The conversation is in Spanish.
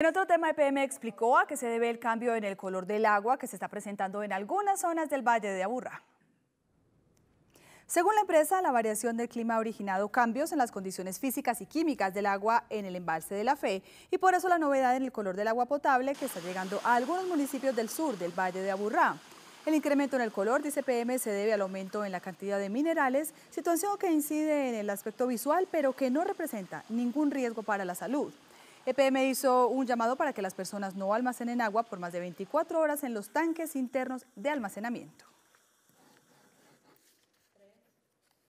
En otro tema, EPM explicó a qué se debe el cambio en el color del agua que se está presentando en algunas zonas del Valle de Aburrá. Según la empresa, la variación del clima ha originado cambios en las condiciones físicas y químicas del agua en el embalse de la Fe y por eso la novedad en el color del agua potable que está llegando a algunos municipios del sur del Valle de Aburrá. El incremento en el color, dice e PM, se debe al aumento en la cantidad de minerales, situación que incide en el aspecto visual pero que no representa ningún riesgo para la salud. EPM hizo un llamado para que las personas no almacenen agua por más de 24 horas en los tanques internos de almacenamiento.